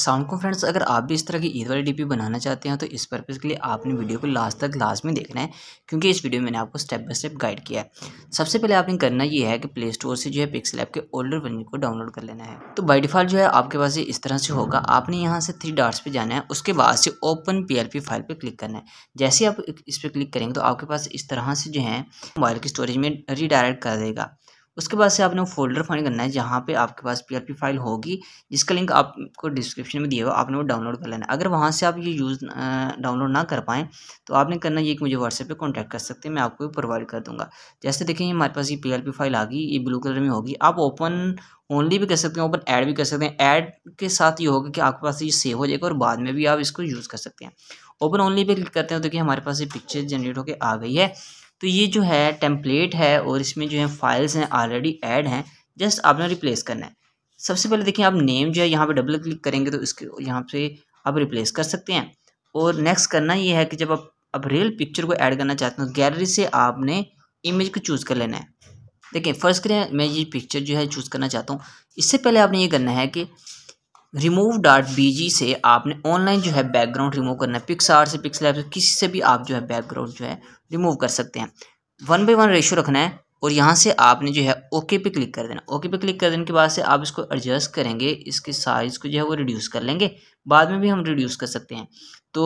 sound को friends अगर आप भी इस तरह की ईद वाली डीपी बनाना चाहते हैं तो इस पर्पज़ के लिए आपने वीडियो को लास्ट तक लास्ट में देखना है क्योंकि इस वीडियो में मैंने आपको स्टेप बाय स्टेप गाइड किया है सबसे पहले आपने करना ये है कि प्ले स्टोर से जो है पिक्सल ऐप के ओल्डर वर्जन को डाउनलोड कर लेना है तो बाई डिफॉल्ट जो है आपके पास ये इस तरह से होगा आपने यहाँ से थ्री डार्ट्स पर जाना है उसके बाद से ओपन पी फाइल पर क्लिक करना है जैसे आप इस पर क्लिक करेंगे तो आपके पास इस तरह से जो है मोबाइल की स्टोरेज में रिडायरेक्ट कर देगा उसके बाद से आपने वो फोल्डर फाइंड करना है जहाँ पे आपके पास पीआरपी फाइल होगी जिसका लिंक आपको डिस्क्रिप्शन में दिया हुआ आपने वो डाउनलोड कर लेना है अगर वहाँ से आप ये यूज़ डाउनलोड ना कर पाएँ तो आपने करना ये कि मुझे व्हाट्सएप पर कांटेक्ट कर सकते हैं मैं आपको प्रोवाइड कर दूँगा जैसे देखेंगे हमारे पास ये पी फाइल आ गई ये ब्लू कलर में होगी आप ओपन ओनली भी कर सकते हैं ओपन ऐड भी कर सकते हैं ऐड के साथ ये होगा कि आपके पास ये सेव हो जाएगा और बाद में भी आप इसको यूज़ कर सकते हैं ओपन ओनली पे क्लिक करते हैं तो देखिए हमारे पास ये पिक्चर जनरेट होकर आ गई है तो ये जो है टेम्पलेट है और इसमें जो है फाइल्स हैं ऑलरेडी एड हैं जस्ट आपने रिप्लेस करना है सबसे पहले देखिए आप नेम जो है यहाँ पर डबल क्लिक करेंगे तो इसके यहाँ से आप रिप्लेस कर सकते हैं और नेक्स्ट करना ये है कि जब आप अब रियल पिक्चर को ऐड करना चाहते हो तो गैलरी से आपने इमेज को चूज़ कर लेना है देखें फर्स्ट करें मैं ये पिक्चर जो है चूज़ करना चाहता हूँ इससे पहले आपने ये करना है कि रिमूव डॉट बी से आपने ऑनलाइन जो है बैकग्राउंड रिमूव करना है पिक्स से पिक्सल ऐप से किसी से भी आप जो है बैकग्राउंड जो है रिमूव कर सकते हैं वन बाई वन रेशो रखना है और यहाँ से आपने जो है ओके पे क्लिक कर देना ओके पे क्लिक कर देने के बाद से आप इसको एडजस्ट करेंगे इसके साइज़ को जो है वो रिड्यूस कर लेंगे बाद में भी हम रिड्यूस कर सकते हैं तो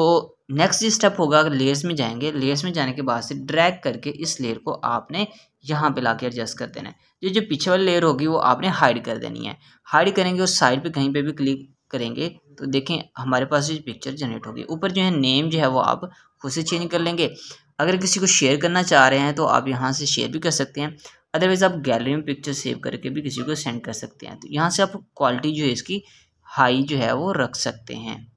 नेक्स्ट जो स्टेप होगा लेयर्स में जाएंगे लेयर्स में जाने के बाद से ड्रैग करके इस लेयर को आपने यहाँ पे के एडजस्ट कर देना है जो जो पीछे वाली लेयर होगी वो आपने हाइड कर देनी है हाइड करेंगे और साइड पर कहीं पर भी क्लिक करेंगे तो देखें हमारे पास जो पिक्चर जनरेट होगी ऊपर जो है नेम जो है वो आप खुद से चेंज कर लेंगे अगर किसी को शेयर करना चाह रहे हैं तो आप यहाँ से शेयर भी कर सकते हैं अदरवाइज़ आप गैलरी में पिक्चर सेव करके भी किसी को सेंड कर सकते हैं तो यहाँ से आप क्वालिटी जो है इसकी हाई जो है वो रख सकते हैं